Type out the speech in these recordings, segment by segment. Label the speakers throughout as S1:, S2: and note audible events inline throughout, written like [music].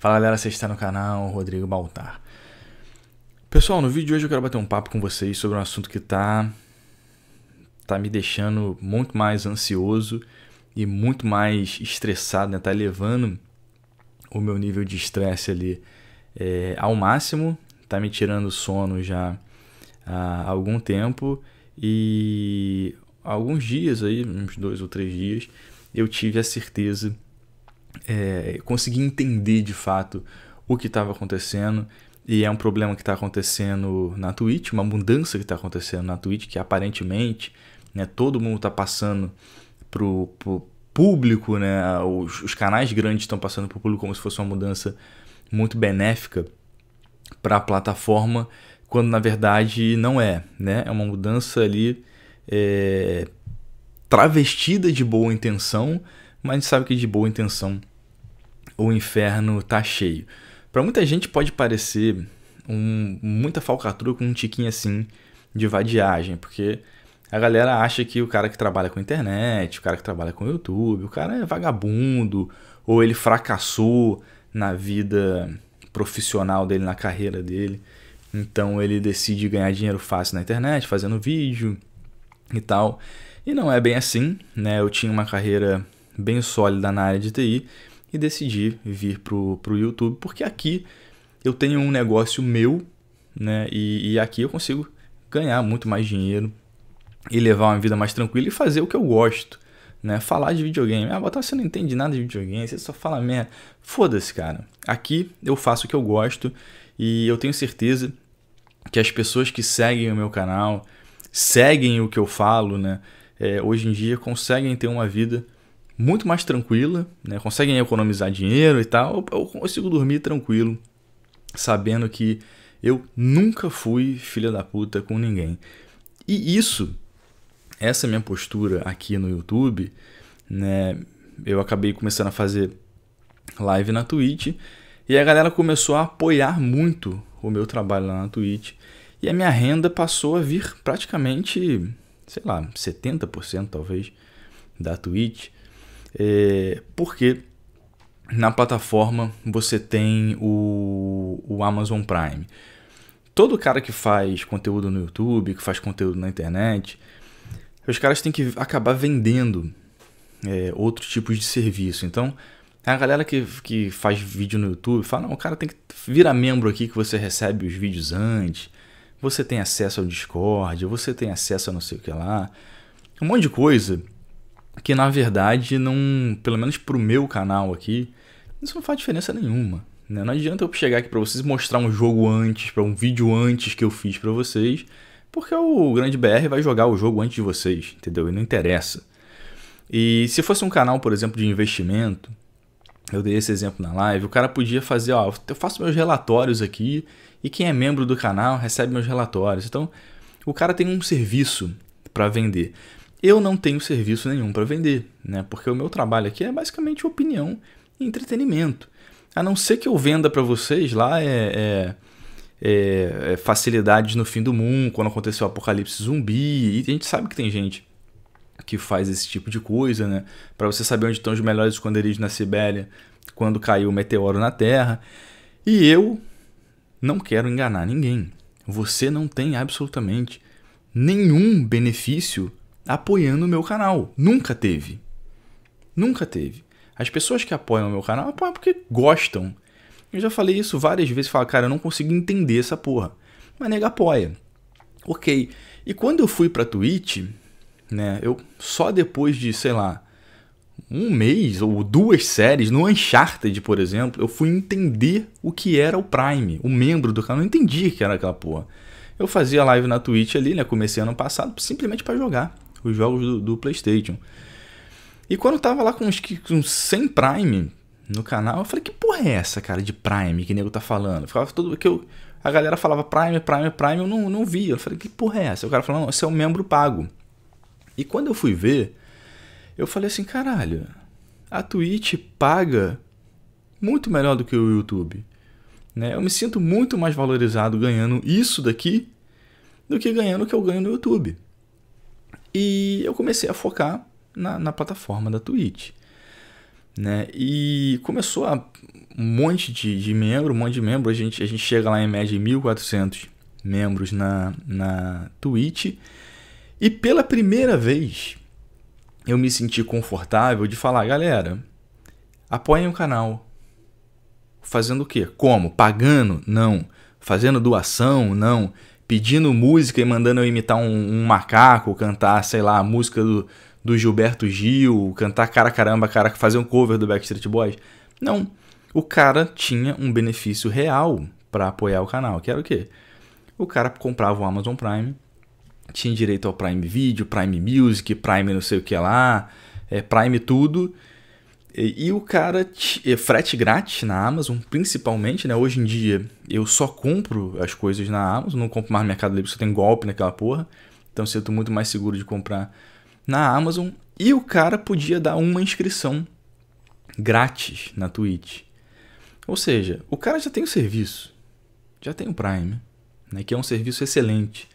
S1: Fala galera, você está no canal Rodrigo Baltar. Pessoal, no vídeo de hoje eu quero bater um papo com vocês sobre um assunto que tá tá me deixando muito mais ansioso e muito mais estressado, né? Tá elevando o meu nível de estresse ali é, ao máximo, tá me tirando sono já há algum tempo e alguns dias aí, uns dois ou três dias, eu tive a certeza é, conseguir entender de fato o que estava acontecendo. E é um problema que está acontecendo na Twitch, uma mudança que está acontecendo na Twitch, que aparentemente né, todo mundo está passando para o público, né, os, os canais grandes estão passando para o público como se fosse uma mudança muito benéfica para a plataforma, quando na verdade não é. Né? É uma mudança ali é, travestida de boa intenção, mas a gente sabe que de boa intenção o inferno tá cheio. Para muita gente pode parecer um, muita falcatrua com um tiquinho assim de vadiagem, porque a galera acha que o cara que trabalha com internet, o cara que trabalha com YouTube, o cara é vagabundo, ou ele fracassou na vida profissional dele, na carreira dele. Então ele decide ganhar dinheiro fácil na internet, fazendo vídeo e tal. E não é bem assim, né? Eu tinha uma carreira bem sólida na área de TI e decidi vir pro, pro YouTube, porque aqui eu tenho um negócio meu, né? E, e aqui eu consigo ganhar muito mais dinheiro e levar uma vida mais tranquila e fazer o que eu gosto, né? Falar de videogame. Ah, botão você não entende nada de videogame, você só fala merda. Foda-se, cara. Aqui eu faço o que eu gosto e eu tenho certeza que as pessoas que seguem o meu canal, seguem o que eu falo, né? É, hoje em dia conseguem ter uma vida muito mais tranquila, né? Conseguem economizar dinheiro e tal. Eu consigo dormir tranquilo, sabendo que eu nunca fui filha da puta com ninguém. E isso, essa minha postura aqui no YouTube, né? Eu acabei começando a fazer live na Twitch e a galera começou a apoiar muito o meu trabalho lá na Twitch. E a minha renda passou a vir praticamente, sei lá, 70% talvez da Twitch. É, porque na plataforma você tem o, o Amazon Prime. Todo cara que faz conteúdo no YouTube, que faz conteúdo na internet, os caras têm que acabar vendendo é, outros tipos de serviço. Então, a galera que, que faz vídeo no YouTube fala: não, o cara tem que virar membro aqui que você recebe os vídeos antes, você tem acesso ao Discord, você tem acesso a não sei o que lá, um monte de coisa que na verdade não, pelo menos pro meu canal aqui, isso não faz diferença nenhuma. Né? Não adianta eu chegar aqui para vocês mostrar um jogo antes, para um vídeo antes que eu fiz para vocês, porque o grande BR vai jogar o jogo antes de vocês, entendeu? E não interessa. E se fosse um canal, por exemplo, de investimento, eu dei esse exemplo na live, o cara podia fazer, ó, eu faço meus relatórios aqui e quem é membro do canal recebe meus relatórios. Então, o cara tem um serviço para vender eu não tenho serviço nenhum para vender, né? Porque o meu trabalho aqui é basicamente opinião e entretenimento. A não ser que eu venda para vocês lá é, é, é, é, facilidades no fim do mundo, quando aconteceu o apocalipse zumbi, e a gente sabe que tem gente que faz esse tipo de coisa, né? Para você saber onde estão os melhores esconderijos na Sibéria quando caiu o meteoro na Terra. E eu não quero enganar ninguém. Você não tem absolutamente nenhum benefício apoiando o meu canal. Nunca teve. Nunca teve. As pessoas que apoiam o meu canal apoiam porque gostam. Eu já falei isso várias vezes, falo, cara, eu não consigo entender essa porra. Mas nega apoia. Ok. E quando eu fui pra Twitch, né, eu só depois de, sei lá, um mês ou duas séries no Uncharted, por exemplo, eu fui entender o que era o Prime, o membro do canal, eu entendi que era aquela porra. Eu fazia live na Twitch ali, né, comecei ano passado, simplesmente para jogar os jogos do, do PlayStation. E quando eu tava lá com uns, uns 100 Prime no canal, eu falei: que porra é essa, cara, de Prime que o nego tá falando? Eu ficava Que eu, a galera falava Prime, Prime, Prime, eu não, não via. Eu falei: que porra é essa? O cara falando: você é um membro pago. E quando eu fui ver, eu falei assim: caralho, a Twitch paga muito melhor do que o YouTube. Né? Eu me sinto muito mais valorizado ganhando isso daqui do que ganhando o que eu ganho no YouTube. E eu comecei a focar na, na plataforma da Twitch. Né? E começou a um monte de, de membro, um monte de membro. A gente, a gente chega lá em média em 1.400 membros na, na Twitch. E pela primeira vez eu me senti confortável de falar, galera, apoiem o canal. Fazendo o quê? Como? Pagando? Não. Fazendo doação? Não pedindo música e mandando eu imitar um, um macaco, cantar, sei lá, a música do, do Gilberto Gil, cantar cara caramba, cara, fazer um cover do Backstreet Boys. Não. O cara tinha um benefício real para apoiar o canal, que era o quê? O cara comprava o Amazon Prime, tinha direito ao Prime Video, Prime Music, Prime não sei o que lá, é, Prime tudo, e, e o cara, te, frete grátis na Amazon, principalmente, né? Hoje em dia eu só compro as coisas na Amazon, não compro mais Mercado Livre, só tem golpe naquela porra. Então eu sinto muito mais seguro de comprar na Amazon. E o cara podia dar uma inscrição grátis na Twitch. Ou seja, o cara já tem o serviço, já tem o Prime, né, que é um serviço excelente.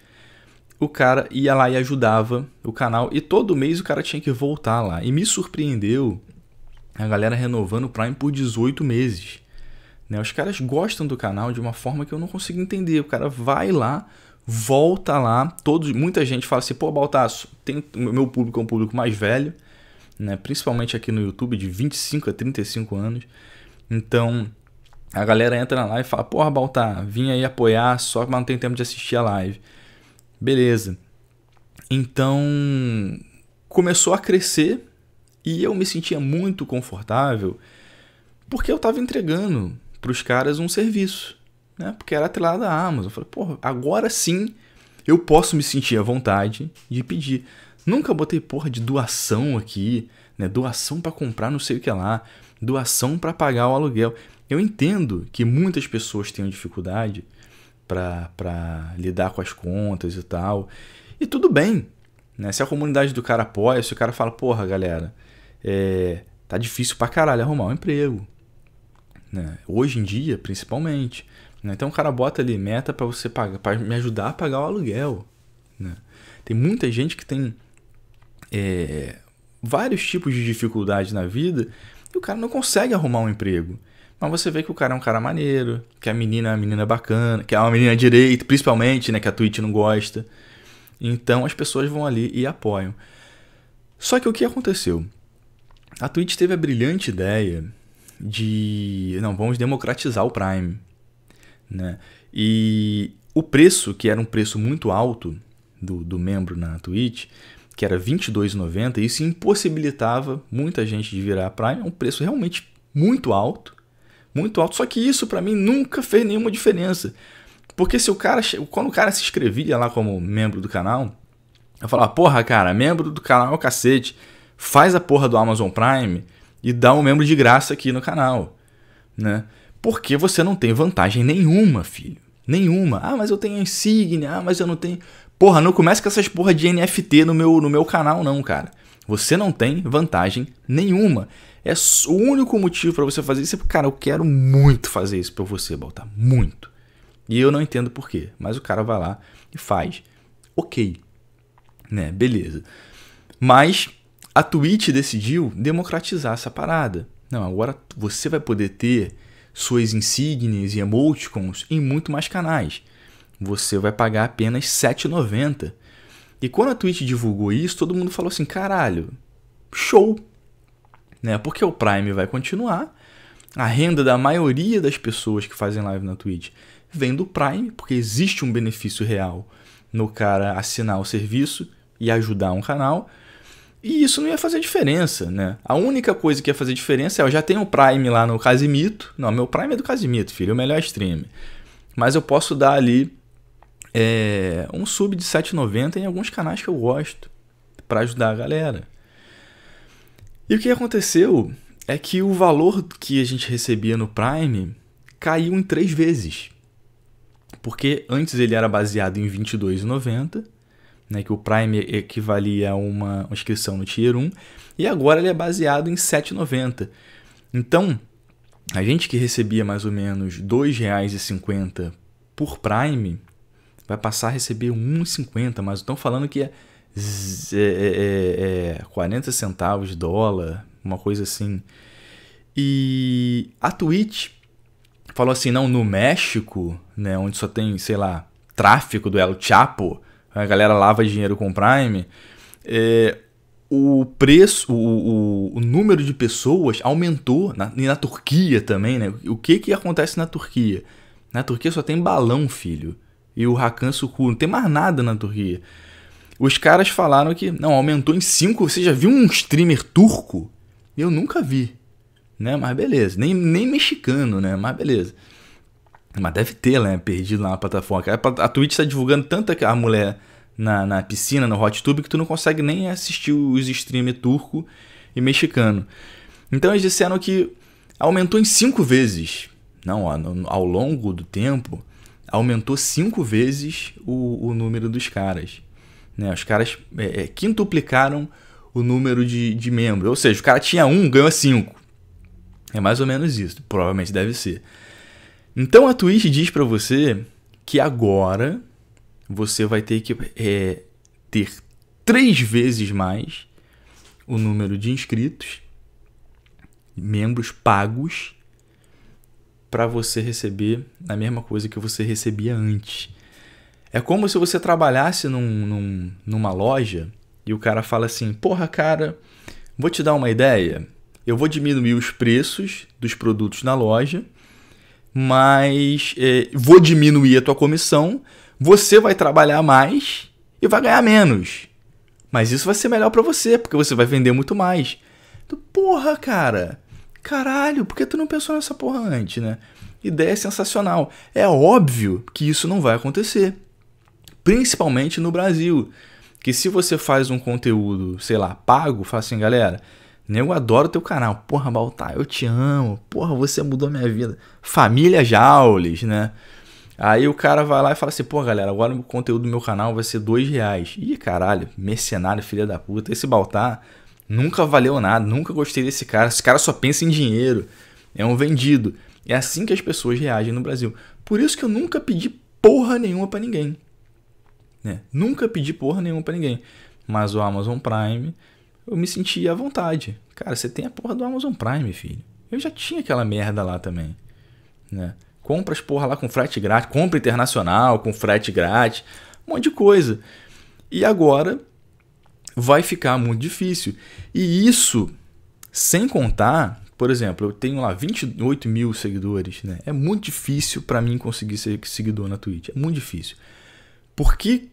S1: O cara ia lá e ajudava o canal, e todo mês o cara tinha que voltar lá. E me surpreendeu a galera renovando o Prime por 18 meses. Né? Os caras gostam do canal de uma forma que eu não consigo entender. O cara vai lá, volta lá, todos, muita gente fala assim, pô, Baltaço, tem, meu público é um público mais velho, né? principalmente aqui no YouTube, de 25 a 35 anos. Então, a galera entra lá e fala, porra, Baltar, vim aí apoiar, só que não tem tempo de assistir a live. Beleza. Então, começou a crescer e eu me sentia muito confortável porque eu estava entregando para os caras um serviço, né? Porque era atrelado à Amazon. Eu falei, porra, agora sim eu posso me sentir à vontade de pedir. Nunca botei porra de doação aqui, né? Doação para comprar não sei o que lá, doação para pagar o aluguel. Eu entendo que muitas pessoas têm dificuldade para lidar com as contas e tal. E tudo bem, né? Se a comunidade do cara apoia, se o cara fala, porra, galera, é, tá difícil pra caralho arrumar um emprego. Né? Hoje em dia, principalmente. Né? Então o cara bota ali meta para você pagar, para me ajudar a pagar o aluguel. Né? Tem muita gente que tem é, vários tipos de dificuldade na vida e o cara não consegue arrumar um emprego. Mas você vê que o cara é um cara maneiro, que a menina é uma menina bacana, que é uma menina direito, principalmente, né? Que a Twitch não gosta. Então as pessoas vão ali e apoiam. Só que o que aconteceu? A Twitch teve a brilhante ideia de. Não, vamos democratizar o Prime. Né? E o preço, que era um preço muito alto do, do membro na Twitch, que era R$22,90, isso impossibilitava muita gente de virar Prime. É um preço realmente muito alto. Muito alto. Só que isso para mim nunca fez nenhuma diferença. Porque se o cara. Quando o cara se inscrevia lá como membro do canal, eu falava, porra, cara, membro do canal é o cacete. Faz a porra do Amazon Prime e dá um membro de graça aqui no canal. Né? Porque você não tem vantagem nenhuma, filho. Nenhuma. Ah, mas eu tenho insignia, ah, mas eu não tenho. Porra, não comece com essas porra de NFT no meu, no meu canal, não, cara. Você não tem vantagem nenhuma. É o único motivo para você fazer isso é cara, eu quero muito fazer isso para você, Baltar. Muito. E eu não entendo por quê, mas o cara vai lá e faz. OK. Né? Beleza. Mas a Twitch decidiu democratizar essa parada. Não, agora você vai poder ter suas insígnias e emoticons em muito mais canais. Você vai pagar apenas R$7,90. E quando a Twitch divulgou isso, todo mundo falou assim: caralho, show! Né? Porque o Prime vai continuar, a renda da maioria das pessoas que fazem live na Twitch vem do Prime, porque existe um benefício real no cara assinar o serviço e ajudar um canal. E isso não ia fazer diferença, né? A única coisa que ia fazer diferença é eu já tenho o Prime lá no Casimito. Não, meu Prime é do Casimito, filho, é o melhor stream. Mas eu posso dar ali é, um sub de 7,90 em alguns canais que eu gosto para ajudar a galera. E o que aconteceu é que o valor que a gente recebia no Prime caiu em três vezes. Porque antes ele era baseado em 22,90, né, que o Prime equivalia a uma inscrição no Tier 1, e agora ele é baseado em 7,90. Então, a gente que recebia mais ou menos R$ 2,50 por Prime, vai passar a receber 1,50, mas estão falando que é, é, é, 40 é, é centavos dólar, uma coisa assim. E a Twitch falou assim, não, no México, né, onde só tem, sei lá, tráfico do El Chapo, a galera lava dinheiro com Prime, é, o preço, o, o, o, número de pessoas aumentou, na, e na Turquia também, né? O que que acontece na Turquia? Na Turquia só tem balão, filho, e o Hakan Suku, não tem mais nada na Turquia. Os caras falaram que, não, aumentou em 5, você já viu um streamer turco? Eu nunca vi né? Mas beleza, nem, nem mexicano, né? Mas beleza. Mas deve ter, né? Perdido lá na plataforma. A Twitch está divulgando tanta a mulher na, na piscina, no hot tube, que tu não consegue nem assistir os streams turco e mexicano. Então eles disseram que aumentou em cinco vezes. Não, ó, ao longo do tempo, aumentou cinco vezes o, o número dos caras. Né? Os caras é, é, quintuplicaram o número de, de membros. Ou seja, o cara tinha um, ganhou cinco. É mais ou menos isso, provavelmente deve ser. Então a Twitch diz para você que agora você vai ter que é, ter três vezes mais o número de inscritos, membros pagos, para você receber a mesma coisa que você recebia antes. É como se você trabalhasse num, num, numa loja e o cara fala assim: Porra, cara, vou te dar uma ideia eu vou diminuir os preços dos produtos na loja, mas é, vou diminuir a tua comissão, você vai trabalhar mais e vai ganhar menos. Mas isso vai ser melhor para você, porque você vai vender muito mais. Então, porra, cara. Caralho, por que tu não pensou nessa porra antes, né? Ideia sensacional. É óbvio que isso não vai acontecer. Principalmente no Brasil. Que se você faz um conteúdo, sei lá, pago, fala assim, galera, Nego, adoro teu canal. Porra, Baltar, eu te amo. Porra, você mudou minha vida. Família Jaules, né? Aí o cara vai lá e fala assim, pô, galera, agora o conteúdo do meu canal vai ser dois reais. Ih, caralho, mercenário, filha da puta. Esse Baltar nunca valeu nada, nunca gostei desse cara. Esse cara só pensa em dinheiro. É um vendido. É assim que as pessoas reagem no Brasil. Por isso que eu nunca pedi porra nenhuma para ninguém. Né? Nunca pedi porra nenhuma para ninguém. Mas o Amazon Prime eu me senti à vontade. Cara, você tem a porra do Amazon Prime, filho. Eu já tinha aquela merda lá também, né? Compras porra lá com frete grátis, compra internacional com frete grátis, um monte de coisa. E agora vai ficar muito difícil. E isso sem contar, por exemplo, eu tenho lá 28 mil seguidores, né? É muito difícil para mim conseguir ser seguidor na Twitch. É muito difícil. Porque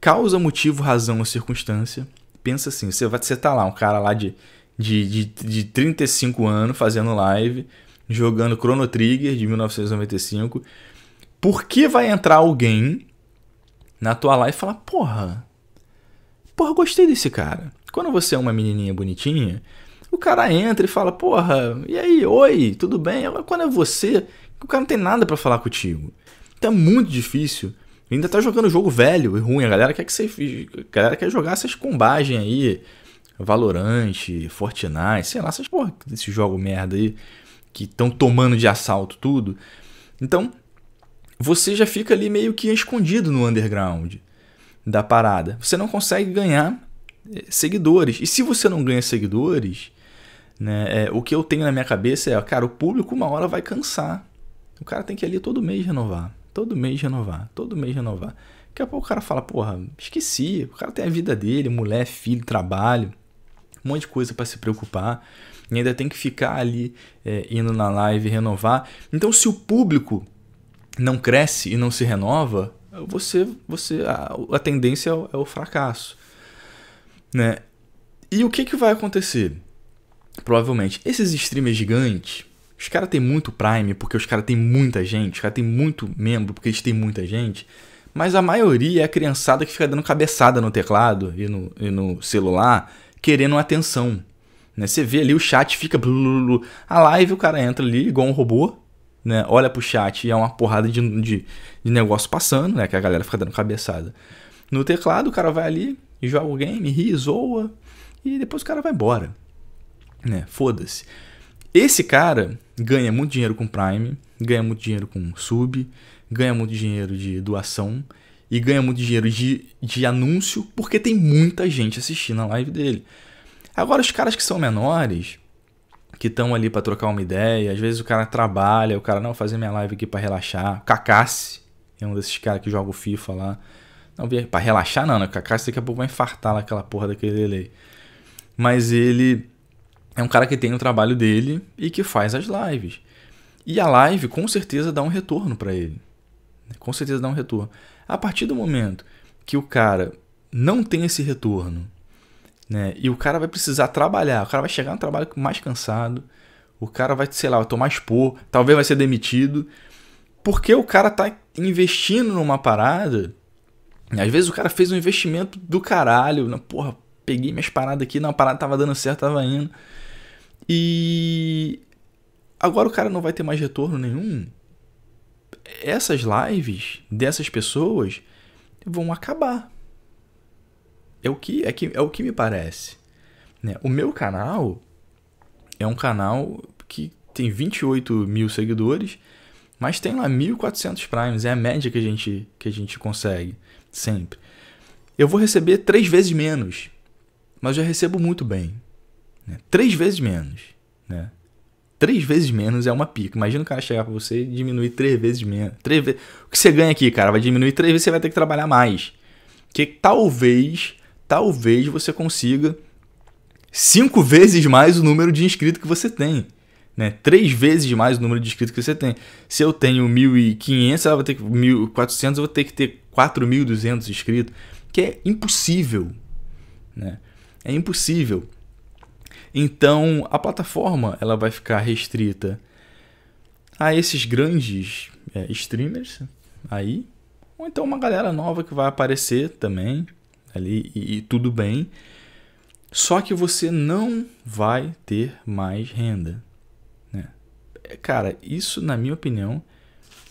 S1: causa, motivo, razão ou circunstância, pensa assim, você vai você tá lá, um cara lá de, de, de, de 35 anos fazendo live, jogando Chrono Trigger de 1995. Por que vai entrar alguém na tua live e falar, porra, porra, gostei desse cara. Quando você é uma menininha bonitinha, o cara entra e fala, porra, e aí, oi, tudo bem? quando é você, o cara não tem nada para falar contigo. Então é muito difícil Ainda tá jogando jogo velho e ruim. A galera quer que você. A galera quer jogar essas combagens aí. Valorant, Fortnite, sei lá, essas porra desse jogo merda aí. Que estão tomando de assalto tudo. Então, você já fica ali meio que escondido no underground da parada. Você não consegue ganhar eh, seguidores. E se você não ganha seguidores, né, é, o que eu tenho na minha cabeça é, cara, o público uma hora vai cansar. O cara tem que ir ali todo mês renovar. Todo mês renovar, todo mês renovar. Daqui a pouco o cara fala, porra, esqueci. O cara tem a vida dele, mulher, filho, trabalho, um monte de coisa para se preocupar. E ainda tem que ficar ali é, indo na live renovar. Então, se o público não cresce e não se renova, você, você a, a tendência é o, é o, fracasso. Né? E o que, que vai acontecer? Provavelmente, esses streamers gigantes os caras têm muito Prime, porque os caras têm muita gente, os caras têm muito membro, porque eles têm muita gente. Mas a maioria é a criançada que fica dando cabeçada no teclado e no, e no celular, querendo atenção. Né? Você vê ali o chat fica. A live o cara entra ali igual um robô, né? olha pro chat e é uma porrada de, de, de negócio passando, né? que a galera fica dando cabeçada. No teclado o cara vai ali, joga o game, ri, zoa, e depois o cara vai embora. Né? Foda-se. Esse cara ganha muito dinheiro com Prime, ganha muito dinheiro com Sub, ganha muito dinheiro de doação e ganha muito dinheiro de, de anúncio porque tem muita gente assistindo a live dele. Agora, os caras que são menores, que estão ali para trocar uma ideia, às vezes o cara trabalha, o cara não fazer minha live aqui para relaxar. Cacasse é um desses caras que joga o FIFA lá. Não, para relaxar não, né? Cacasse daqui a pouco vai infartar naquela porra daquele delay. Mas ele é um cara que tem o trabalho dele e que faz as lives. E a live com certeza dá um retorno para ele. Com certeza dá um retorno. A partir do momento que o cara não tem esse retorno, né? E o cara vai precisar trabalhar, o cara vai chegar no trabalho mais cansado, o cara vai, sei lá, tomar expor, talvez vai ser demitido, porque o cara tá investindo numa parada. Às vezes o cara fez um investimento do caralho, na né, porra, peguei minhas paradas aqui, na parada tava dando certo, tava indo. E agora o cara não vai ter mais retorno nenhum. Essas lives dessas pessoas vão acabar. É o que é, que, é o que me parece. Né? O meu canal é um canal que tem 28 mil seguidores, mas tem lá 1.400 primes. É a média que a gente, que a gente consegue sempre. Eu vou receber três vezes menos, mas já recebo muito bem. Né? Três vezes menos. Né? Três vezes menos é uma pica. Imagina o cara chegar pra você e diminuir três vezes menos. Três ve... O que você ganha aqui, cara? Vai diminuir três vezes, você vai ter que trabalhar mais. Que talvez, talvez você consiga cinco vezes mais o número de inscritos que você tem. Né? Três vezes mais o número de inscritos que você tem. Se eu tenho 1.500, eu vou ter que 1.400, eu vou ter que ter 4.200 inscritos, que é impossível, né? É impossível. Então, a plataforma ela vai ficar restrita a esses grandes é, streamers aí, ou então uma galera nova que vai aparecer também ali e, e tudo bem. Só que você não vai ter mais renda. Né? É, cara, isso, na minha opinião,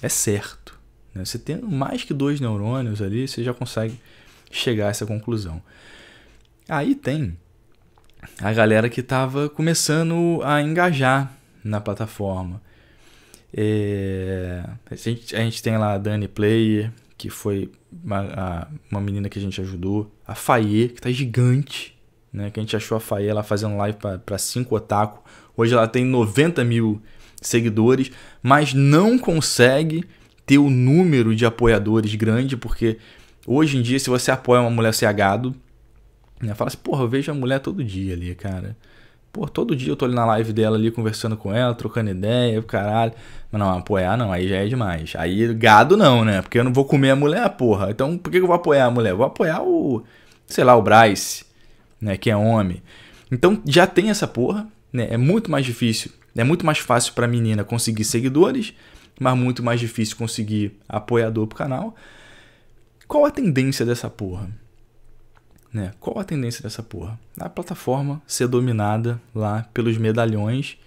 S1: é certo. Né? Você tendo mais que dois neurônios ali, você já consegue chegar a essa conclusão. Aí tem a galera que estava começando a engajar na plataforma. É, a, gente, a, gente, tem lá a Dani Player, que foi uma, a, uma menina que a gente ajudou. A Faye, que está gigante, né? Que a gente achou a Faye lá fazendo live para 5 otaku. Hoje ela tem 90 mil seguidores, mas não consegue ter o número de apoiadores grande, porque hoje em dia, se você apoia uma mulher, ser é gado. Né? Fala assim, porra, eu vejo a mulher todo dia ali, cara. Pô, todo dia eu tô ali na live dela ali, conversando com ela, trocando ideia, caralho. Mas não, apoiar não, aí já é demais. Aí gado não, né? Porque eu não vou comer a mulher, porra. Então por que eu vou apoiar a mulher? Eu vou apoiar o, sei lá, o Bryce, né? Que é homem. Então já tem essa porra, né? É muito mais difícil, é muito mais fácil pra menina conseguir seguidores, mas muito mais difícil conseguir apoiador pro canal. Qual a tendência dessa porra? Né? Qual a tendência dessa porra? A plataforma ser dominada lá pelos medalhões,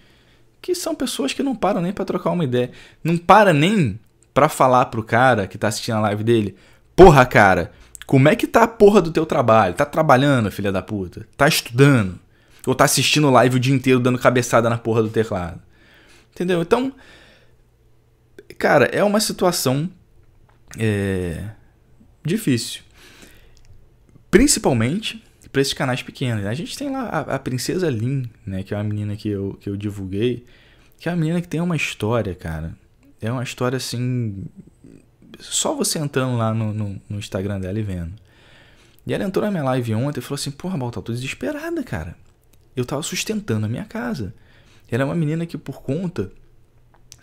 S1: que são pessoas que não param nem para trocar uma ideia, não para nem para falar pro cara que tá assistindo a live dele, porra, cara, como é que tá a porra do teu trabalho? Tá trabalhando, filha da puta? Tá estudando? Ou tá assistindo live o dia inteiro dando cabeçada na porra do teclado? Entendeu? Então, cara, é uma situação é, difícil Principalmente para esses canais pequenos. Né? A gente tem lá a, a, Princesa Lin, né? Que é uma menina que eu, que eu divulguei. Que é uma menina que tem uma história, cara. É uma história assim. Só você entrando lá no, no, no Instagram dela e vendo. E ela entrou na minha live ontem e falou assim: Porra, Balta, eu tô desesperada, cara. Eu tava sustentando a minha casa. Ela é uma menina que, por conta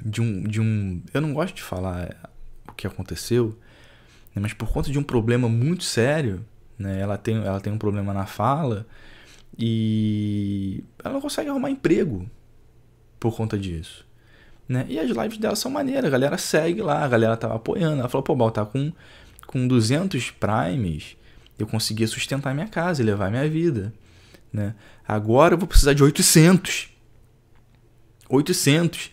S1: de um. De um eu não gosto de falar o que aconteceu, né? mas por conta de um problema muito sério, né? Ela tem, ela tem um problema na fala e ela não consegue arrumar emprego por conta disso. Né? E as lives dela são maneiras, a galera segue lá, a galera tava apoiando. Ela falou, pô, Bal, tá com, com 200 primes, eu conseguia sustentar minha casa e levar minha vida. Né? Agora eu vou precisar de 800. 800.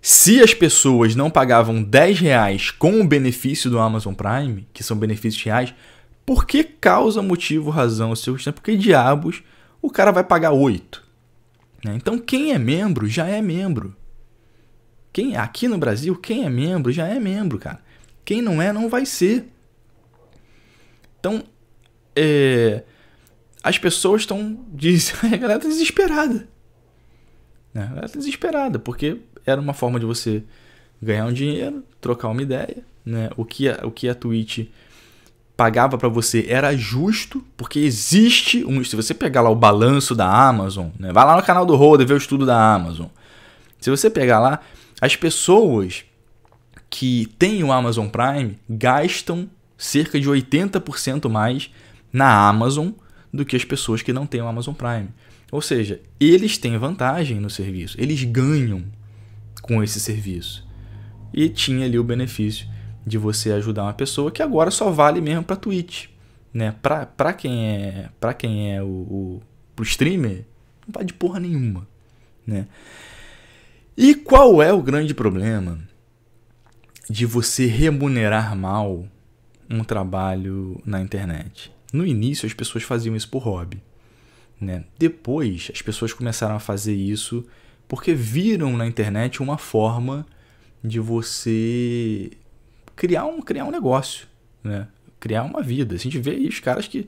S1: Se as pessoas não pagavam 10 reais com o benefício do Amazon Prime, que são benefícios reais, por que causa, motivo, razão, circunstância? Porque diabos o cara vai pagar oito? Né? Então quem é membro já é membro. Quem Aqui no Brasil, quem é membro já é membro, cara. Quem não é, não vai ser. Então, é, as pessoas estão. [laughs] A galera tá desesperada. Né? A galera tá desesperada, porque era uma forma de você ganhar um dinheiro, trocar uma ideia. Né? O, que a, o que a Twitch pagava para você era justo, porque existe um. Se você pegar lá o balanço da Amazon, né? vai lá no canal do Roder ver o estudo da Amazon. Se você pegar lá, as pessoas que têm o Amazon Prime gastam cerca de 80% mais na Amazon do que as pessoas que não têm o Amazon Prime. Ou seja, eles têm vantagem no serviço, eles ganham com esse serviço. E tinha ali o benefício de você ajudar uma pessoa que agora só vale mesmo para Twitch, né? Pra, pra quem é, pra quem é o, o pro streamer, não vale de porra nenhuma, né? E qual é o grande problema de você remunerar mal um trabalho na internet? No início as pessoas faziam isso por hobby, né? Depois as pessoas começaram a fazer isso porque viram na internet uma forma de você criar um, criar um negócio, né? criar uma vida. A gente vê aí os caras que,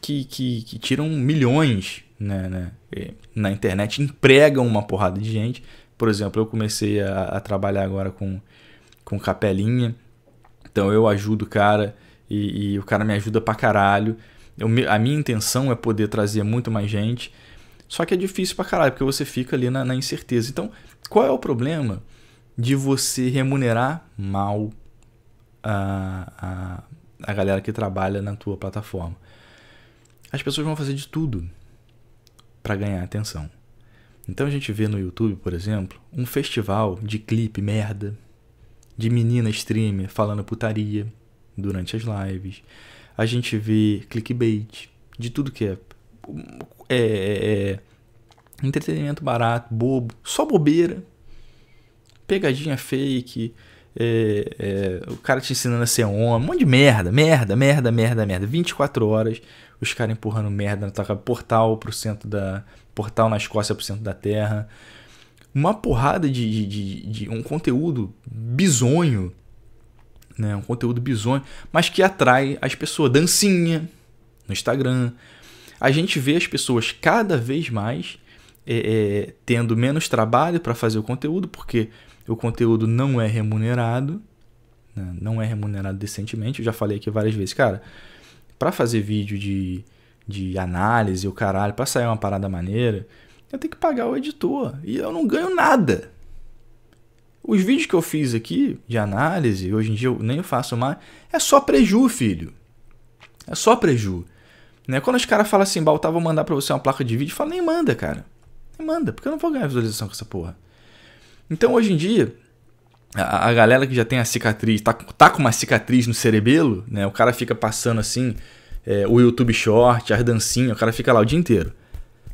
S1: que, que, que tiram milhões né, né? É, na internet, empregam uma porrada de gente. Por exemplo, eu comecei a, a trabalhar agora com, com capelinha, então eu ajudo o cara e, e o cara me ajuda pra caralho. Eu, a minha intenção é poder trazer muito mais gente. Só que é difícil pra caralho, porque você fica ali na, na incerteza. Então, qual é o problema de você remunerar mal a, a, a galera que trabalha na tua plataforma. As pessoas vão fazer de tudo para ganhar atenção. Então a gente vê no YouTube, por exemplo, um festival de clipe merda, de menina streamer falando putaria durante as lives. A gente vê clickbait, de tudo que é, é, é, é entretenimento barato, bobo, só bobeira, pegadinha fake, é, é, o cara te ensinando a ser homem, um monte de merda, merda, merda, merda, merda. 24 horas, os caras empurrando merda na portal pro centro da. Portal na Escócia pro centro da Terra. Uma porrada de, de, de, de um conteúdo bizonho. Né? Um conteúdo bizonho, mas que atrai as pessoas. Dancinha no Instagram. A gente vê as pessoas cada vez mais é, é tendo menos trabalho para fazer o conteúdo, porque o conteúdo não é remunerado, né? não é remunerado decentemente. Eu já falei aqui várias vezes, cara, para fazer vídeo de, de análise, o caralho, para sair uma parada maneira, eu tenho que pagar o editor e eu não ganho nada. Os vídeos que eu fiz aqui de análise, hoje em dia eu nem faço mais, é só preju, filho. É só preju. Né? Quando os caras falam assim, Baltar, vou mandar pra você uma placa de vídeo, fala, nem manda, cara. Nem manda, porque eu não vou ganhar visualização com essa porra. Então hoje em dia, a, a galera que já tem a cicatriz, tá, tá, com uma cicatriz no cerebelo, né? O cara fica passando assim, é, o YouTube Short, as dancinhas, o cara fica lá o dia inteiro.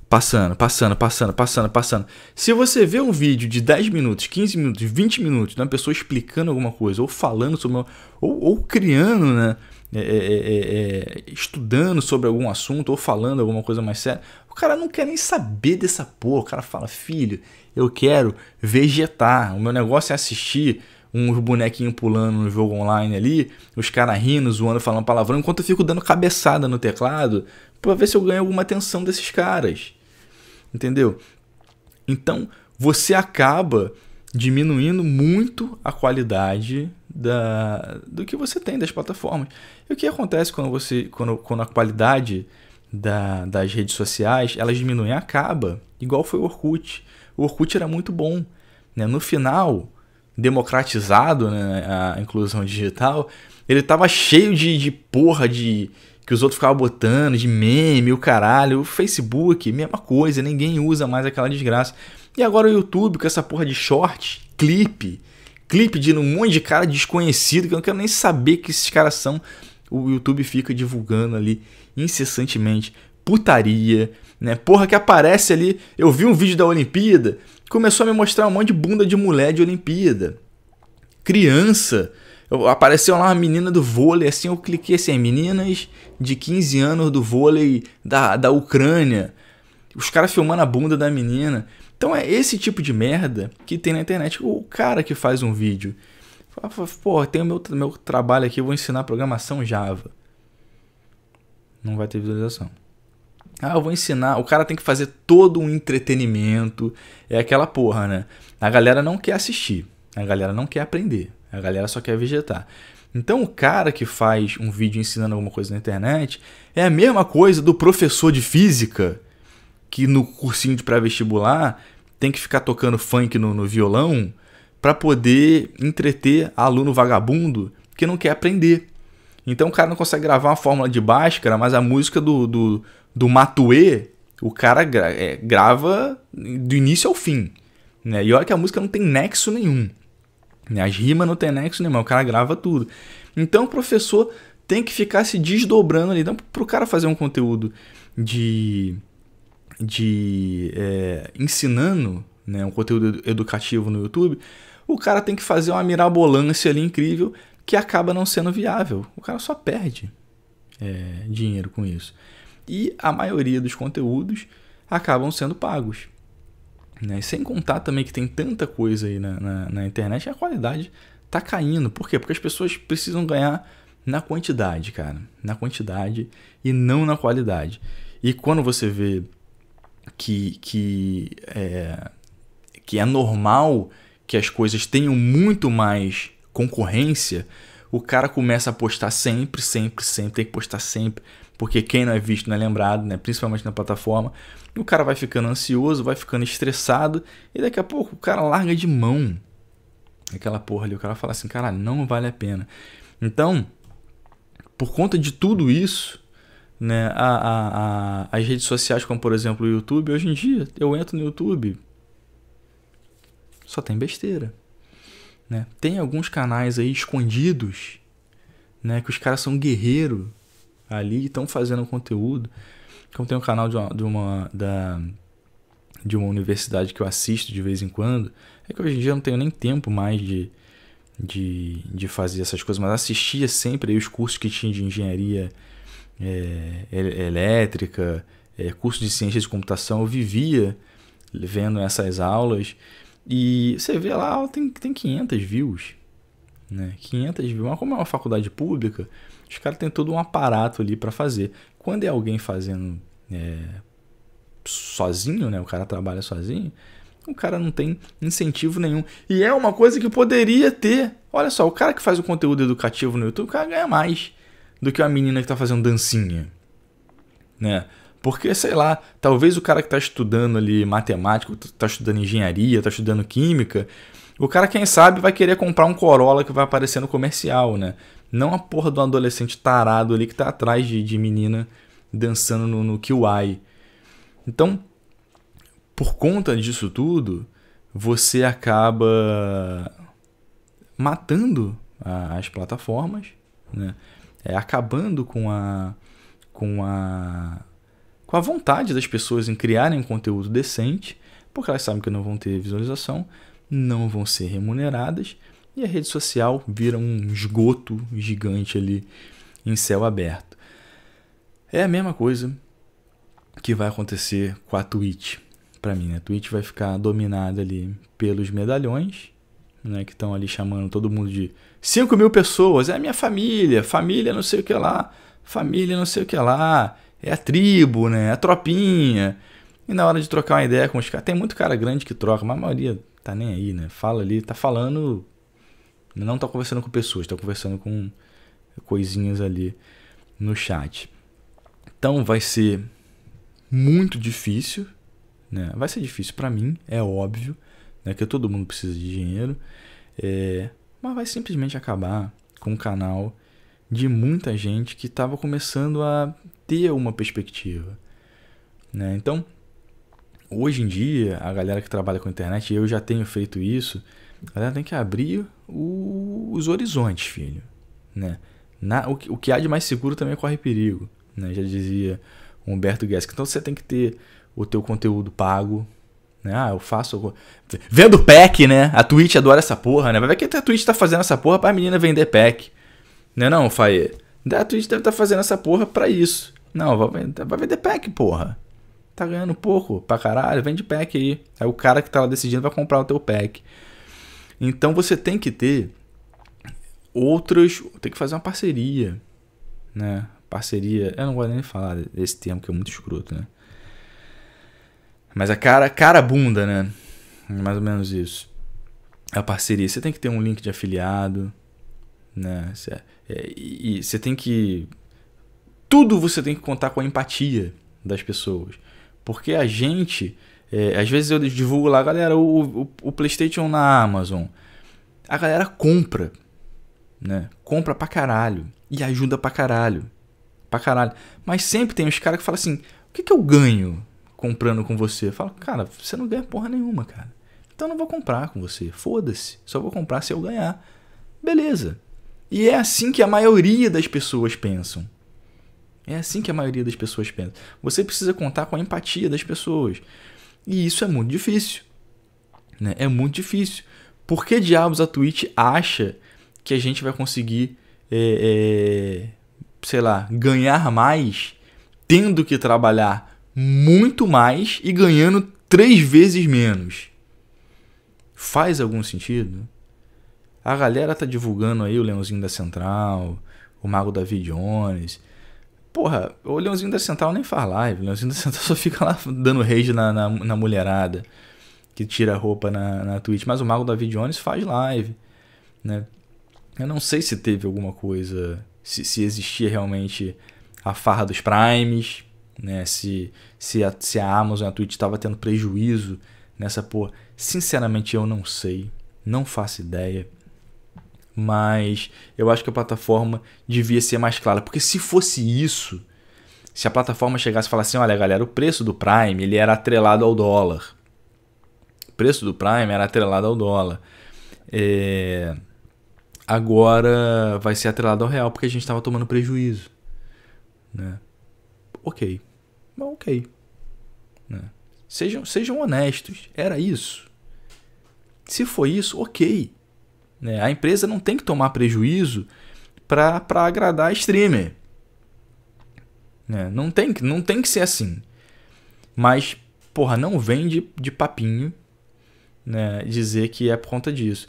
S1: Passando, passando, passando, passando, passando. Se você vê um vídeo de 10 minutos, 15 minutos, 20 minutos de uma pessoa explicando alguma coisa, ou falando sobre. Uma, ou, ou criando, né? É é, é, é, é, estudando sobre algum assunto ou falando alguma coisa mais séria, o cara não quer nem saber dessa porra. O cara fala, filho, eu quero vegetar. O meu negócio é assistir uns bonequinhos pulando no jogo online ali, os caras rindo, zoando, falando palavrão, enquanto eu fico dando cabeçada no teclado para ver se eu ganho alguma atenção desses caras. Entendeu? Então, você acaba diminuindo muito a qualidade da, do que você tem das plataformas. E o que acontece quando você quando, quando a qualidade da, das redes sociais elas diminuem acaba, igual foi o Orkut o Orkut era muito bom. Né? No final, democratizado né, a inclusão digital, ele tava cheio de, de porra de que os outros ficavam botando, de meme, o caralho. O Facebook, mesma coisa, ninguém usa mais aquela desgraça. E agora o YouTube com essa porra de short, clipe, clipe de um monte de cara desconhecido que eu não quero nem saber que esses caras são. O YouTube fica divulgando ali incessantemente putaria, né? Porra que aparece ali, eu vi um vídeo da Olimpíada, começou a me mostrar um monte de bunda de mulher de Olimpíada. Criança, apareceu lá uma menina do vôlei, assim, eu cliquei assim, meninas de 15 anos do vôlei da, da Ucrânia. Os caras filmando a bunda da menina. Então é esse tipo de merda que tem na internet. O cara que faz um vídeo. Pô, tem o meu, meu trabalho aqui, vou ensinar programação Java. Não vai ter visualização. Ah, eu vou ensinar. O cara tem que fazer todo um entretenimento. É aquela porra, né? A galera não quer assistir. A galera não quer aprender. A galera só quer vegetar. Então, o cara que faz um vídeo ensinando alguma coisa na internet é a mesma coisa do professor de física que no cursinho de pré-vestibular tem que ficar tocando funk no, no violão para poder entreter aluno vagabundo que não quer aprender. Então, o cara não consegue gravar uma fórmula de Bhaskara, mas a música do, do do Matue, o cara gra é, grava do início ao fim. Né? E olha que a música não tem nexo nenhum. Né? As rimas não tem nexo nenhum, o cara grava tudo. Então o professor tem que ficar se desdobrando ali. Então, para o cara fazer um conteúdo de, de é, ensinando, né, um conteúdo educativo no YouTube, o cara tem que fazer uma mirabolância ali incrível que acaba não sendo viável. O cara só perde é, dinheiro com isso e a maioria dos conteúdos acabam sendo pagos. Né? Sem contar também que tem tanta coisa aí na, na, na internet, a qualidade tá caindo. Por quê? Porque as pessoas precisam ganhar na quantidade, cara. Na quantidade e não na qualidade. E quando você vê que, que, é, que é normal que as coisas tenham muito mais concorrência, o cara começa a postar sempre, sempre, sempre, tem que postar sempre porque quem não é visto não é lembrado, né? principalmente na plataforma. E o cara vai ficando ansioso, vai ficando estressado, e daqui a pouco o cara larga de mão aquela porra ali. O cara fala assim, cara, não vale a pena. Então, por conta de tudo isso, né, a, a, a, as redes sociais, como por exemplo o YouTube, hoje em dia eu entro no YouTube, só tem besteira. Né? Tem alguns canais aí escondidos, né, que os caras são guerreiros ali estão fazendo conteúdo. Como tem um canal de uma, de uma, da, de uma universidade que eu assisto de vez em quando, é que hoje em dia eu não tenho nem tempo mais de, de, de fazer essas coisas, mas assistia sempre aí os cursos que tinha de engenharia é, elétrica, é, curso de ciência de computação, eu vivia vendo essas aulas e você vê lá, tem, tem 500 views, né? 500 views, mas como é uma faculdade pública, os caras têm todo um aparato ali para fazer. Quando é alguém fazendo é, sozinho, né? O cara trabalha sozinho, o cara não tem incentivo nenhum. E é uma coisa que poderia ter. Olha só, o cara que faz o conteúdo educativo no YouTube, o cara ganha mais do que a menina que tá fazendo dancinha, né? Porque, sei lá, talvez o cara que está estudando ali matemática, está estudando engenharia, está estudando química, o cara, quem sabe, vai querer comprar um Corolla que vai aparecer no comercial, né? Não a porra do adolescente tarado ali que tá atrás de, de menina dançando no, no QI. Então, por conta disso tudo, você acaba matando a, as plataformas, né? É, acabando com a, com a com a vontade das pessoas em criarem um conteúdo decente, porque elas sabem que não vão ter visualização, não vão ser remuneradas e a rede social vira um esgoto gigante ali em céu aberto. É a mesma coisa que vai acontecer com a Twitch. Para mim, né? a Twitch vai ficar dominada ali pelos medalhões, né, que estão ali chamando todo mundo de 5 mil pessoas, é a minha família, família não sei o que lá, família não sei o que lá, é a tribo, né, é a tropinha. E na hora de trocar uma ideia com os caras, tem muito cara grande que troca, mas a maioria tá nem aí, né? Fala ali, tá falando. Não tá conversando com pessoas, tá conversando com coisinhas ali no chat. Então vai ser muito difícil, né? Vai ser difícil para mim, é óbvio, né? Que todo mundo precisa de dinheiro, é... mas vai simplesmente acabar com o canal de muita gente que estava começando a ter uma perspectiva, né? Então Hoje em dia, a galera que trabalha com internet, eu já tenho feito isso, a galera tem que abrir o, os horizontes, filho. Né? Na, o, o, que há de mais seguro também corre perigo, né? já dizia Humberto Guesca. Então você tem que ter o teu conteúdo pago. Né? Ah, eu faço. Vendo pack, né? A Twitch adora essa porra, né? Vai ver que a Twitch tá fazendo essa porra pra menina vender pack. Né, não, Faê? A Twitch deve estar tá fazendo essa porra pra isso. Não, vai, vai vender pack, porra tá ganhando pouco pra caralho, vende pack aí. Aí o cara que tá lá decidindo vai comprar o teu pack. Então você tem que ter outros. Tem que fazer uma parceria. Né? Parceria. Eu não gosto nem de falar desse termo que é muito escroto, né? Mas a cara, cara bunda, né? Mais ou menos isso. A parceria. Você tem que ter um link de afiliado. Né? Cê, é, é e você tem que. Tudo você tem que contar com a empatia das pessoas. Porque a gente, é, às vezes eu divulgo lá, galera, o, o, o PlayStation na Amazon. A galera compra, né? Compra pra caralho e ajuda pra caralho. Pra caralho. Mas sempre tem os caras que falam assim: o que, que eu ganho comprando com você? Fala, cara, você não ganha porra nenhuma, cara. Então eu não vou comprar com você. Foda-se. Só vou comprar se eu ganhar. Beleza. E é assim que a maioria das pessoas pensam. É assim que a maioria das pessoas pensa. Você precisa contar com a empatia das pessoas. E isso é muito difícil. Né? É muito difícil. Por que diabos a Twitch acha que a gente vai conseguir, é, é, sei lá, ganhar mais tendo que trabalhar muito mais e ganhando três vezes menos? Faz algum sentido? A galera tá divulgando aí o Leãozinho da Central, o Mago David Jones, porra, o Leãozinho da Central nem faz live. O Leãozinho da Central [laughs] só fica lá dando rage na, na, na mulherada que tira roupa na, na Twitch. Mas o Mago David Jones faz live, né? Eu não sei se teve alguma coisa, se, se existia realmente a farra dos primes, né? Se, se, a, se a Amazon e a Twitch estava tendo prejuízo nessa porra. Sinceramente, eu não sei, não faço ideia mas eu acho que a plataforma devia ser mais clara, porque se fosse isso, se a plataforma chegasse e falasse assim, olha galera, o preço do Prime ele era atrelado ao dólar, o preço do Prime era atrelado ao dólar, é... agora vai ser atrelado ao real porque a gente estava tomando prejuízo, né? Ok, ok, né? Sejam, sejam honestos, era isso. Se foi isso, ok. Né? A empresa não tem que tomar prejuízo para agradar a streamer. Né? Não, tem, não tem que ser assim. Mas, porra, não vem de, de papinho né? dizer que é por conta disso.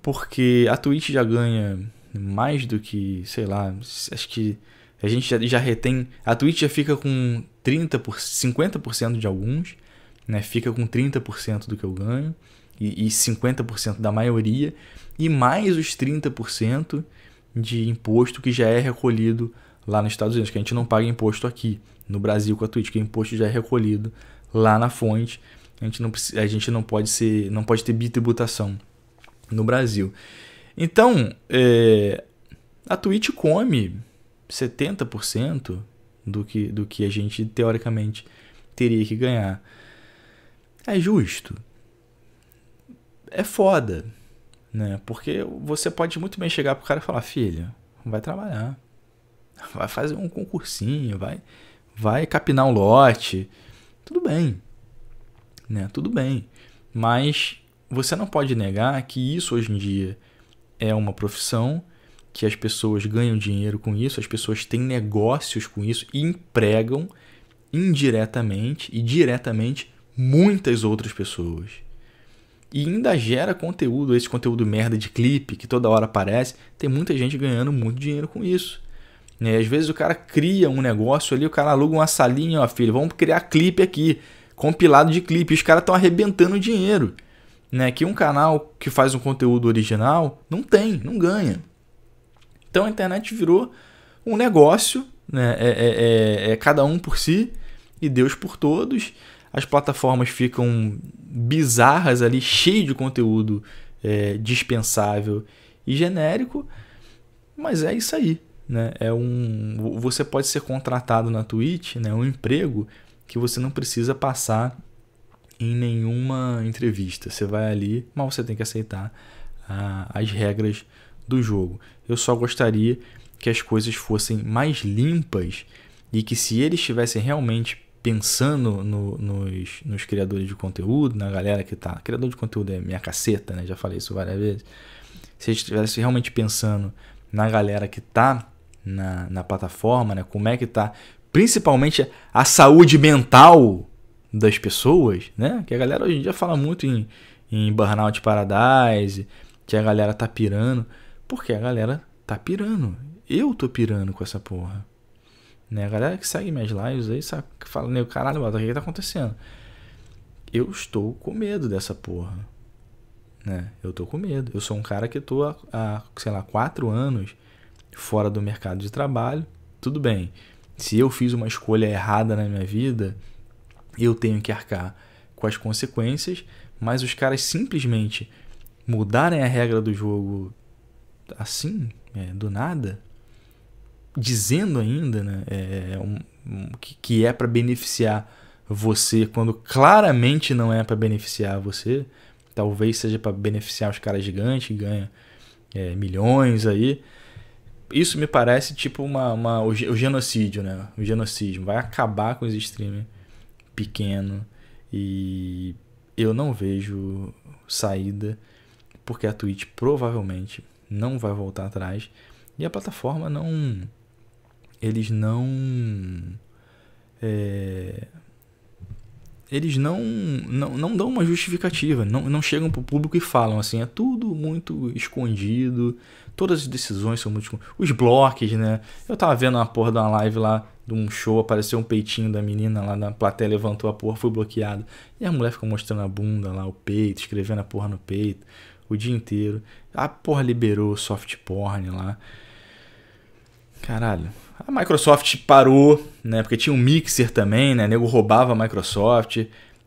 S1: Porque a Twitch já ganha mais do que, sei lá, acho que a gente já, já retém. A Twitch já fica com 30%, por, 50% de alguns, né? Fica com 30% do que eu ganho e, e 50% da maioria e mais os 30% de imposto que já é recolhido lá nos Estados Unidos, que a gente não paga imposto aqui no Brasil com a Twitch, que o imposto já é recolhido lá na fonte. A gente não, a gente não pode ser, não pode ter bitributação no Brasil. Então, é, a Twitch come 70% do que, do que a gente teoricamente teria que ganhar. É justo. É foda. Né? Porque você pode muito bem chegar pro cara e falar, filho, vai trabalhar. Vai fazer um concursinho, vai, vai capinar um lote. Tudo bem. Né? Tudo bem. Mas você não pode negar que isso hoje em dia é uma profissão, que as pessoas ganham dinheiro com isso, as pessoas têm negócios com isso e empregam indiretamente e diretamente muitas outras pessoas e ainda gera conteúdo, esse conteúdo merda de clipe que toda hora aparece, tem muita gente ganhando muito dinheiro com isso. É, às vezes o cara cria um negócio ali, o cara aluga uma salinha, ó filho, vamos criar clipe aqui, compilado de clipe, os caras estão arrebentando dinheiro. Né? Que um canal que faz um conteúdo original não tem, não ganha. Então a internet virou um negócio, né? é, é, é, é cada um por si e Deus por todos as plataformas ficam bizarras ali, cheio de conteúdo é, dispensável e genérico, mas é isso aí. Né? É um, você pode ser contratado na Twitch, né? É um emprego que você não precisa passar em nenhuma entrevista. Você vai ali, mas você tem que aceitar ah, as regras do jogo. Eu só gostaria que as coisas fossem mais limpas e que se eles tivessem realmente pensando no, nos, nos, criadores de conteúdo, na galera que tá. Criador de conteúdo é minha caceta, né? Já falei isso várias vezes. Se a gente estivesse realmente pensando na galera que tá na, na plataforma, né? Como é que tá, principalmente a saúde mental das pessoas, né? Que a galera hoje em dia fala muito em, em burnout paradise, que a galera tá pirando. Porque a galera tá pirando. Eu tô pirando com essa porra. Né? A galera que segue minhas lives aí sabe, fala, meu caralho, mano, o que, que tá acontecendo? Eu estou com medo dessa porra. Né? Eu tô com medo. Eu sou um cara que tô há, há, sei lá, quatro anos fora do mercado de trabalho. Tudo bem. Se eu fiz uma escolha errada na minha vida, eu tenho que arcar com as consequências, mas os caras simplesmente mudarem a regra do jogo assim, é, do nada, dizendo ainda né, é, é, um, um, que, que é para beneficiar você quando claramente não é para beneficiar você. Talvez seja para beneficiar os caras gigantes que ganham é, milhões aí. Isso me parece tipo uma, uma, o genocídio, né? O genocídio. Vai acabar com os streamers pequeno e eu não vejo saída porque a Twitch provavelmente não vai voltar atrás e a plataforma não eles não. É, eles não, não, não dão uma justificativa, não, não chegam para o público e falam assim, é tudo muito escondido, todas as decisões são muito Os blocos, né? Eu tava vendo uma porra de uma live lá, de um show, apareceu um peitinho da menina lá na plateia, levantou a porra, foi bloqueado. E a mulher ficou mostrando a bunda lá, o peito, escrevendo a porra no peito, o dia inteiro. A porra liberou soft porn lá. Caralho, a Microsoft parou, né? Porque tinha um mixer também, né? O nego roubava a Microsoft.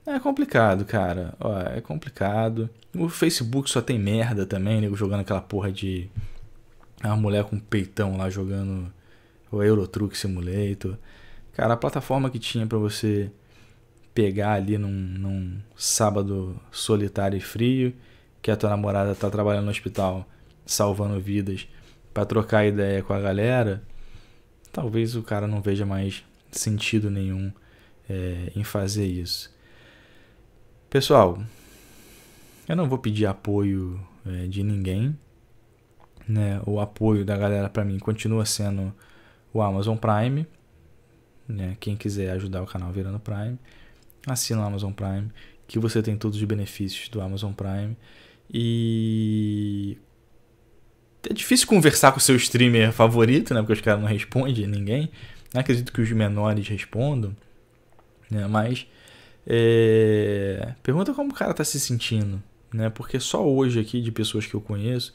S1: É complicado, cara. Ó, é complicado. O Facebook só tem merda também, nego jogando aquela porra de. A mulher com um peitão lá jogando o Eurotruck Simulator. Cara, a plataforma que tinha para você pegar ali num, num, sábado solitário e frio, que a tua namorada tá trabalhando no hospital salvando vidas, para trocar ideia com a galera talvez o cara não veja mais sentido nenhum é, em fazer isso. Pessoal, eu não vou pedir apoio é, de ninguém. Né? O apoio da galera para mim continua sendo o Amazon Prime. Né? Quem quiser ajudar o canal Virando Prime, assina o Amazon Prime, que você tem todos os benefícios do Amazon Prime. E é difícil conversar com o seu streamer favorito, né? Porque os caras não respondem ninguém. Não acredito que os menores respondam. Né? Mas. É... Pergunta como o cara tá se sentindo. Né? Porque só hoje aqui, de pessoas que eu conheço,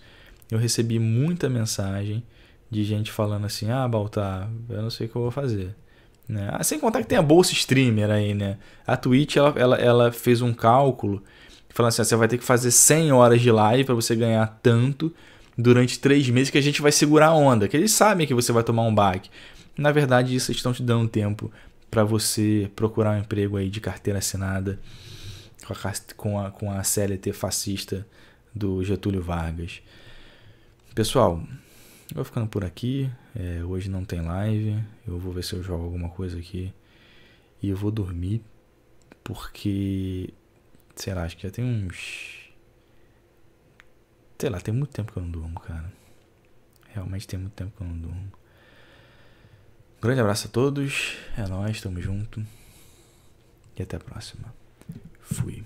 S1: eu recebi muita mensagem de gente falando assim: ah, Baltar, tá, eu não sei o que eu vou fazer. Né? Ah, sem contar que tem a bolsa streamer aí, né? A Twitch ela, ela, ela fez um cálculo falando assim: ah, você vai ter que fazer 100 horas de live para você ganhar tanto durante três meses que a gente vai segurar a onda, que eles sabem que você vai tomar um baque. Na verdade, isso estão te dando tempo para você procurar um emprego aí de carteira assinada com a, com a, com a CLT fascista do Getúlio Vargas. Pessoal, eu vou ficando por aqui. É, hoje não tem live. Eu vou ver se eu jogo alguma coisa aqui. E eu vou dormir. Porque. Sei lá, acho que já tem uns Sei lá, tem muito tempo que eu não durmo, cara. Realmente tem muito tempo que eu não durmo. Um grande abraço a todos. É nóis, tamo junto. E até a próxima. Fui.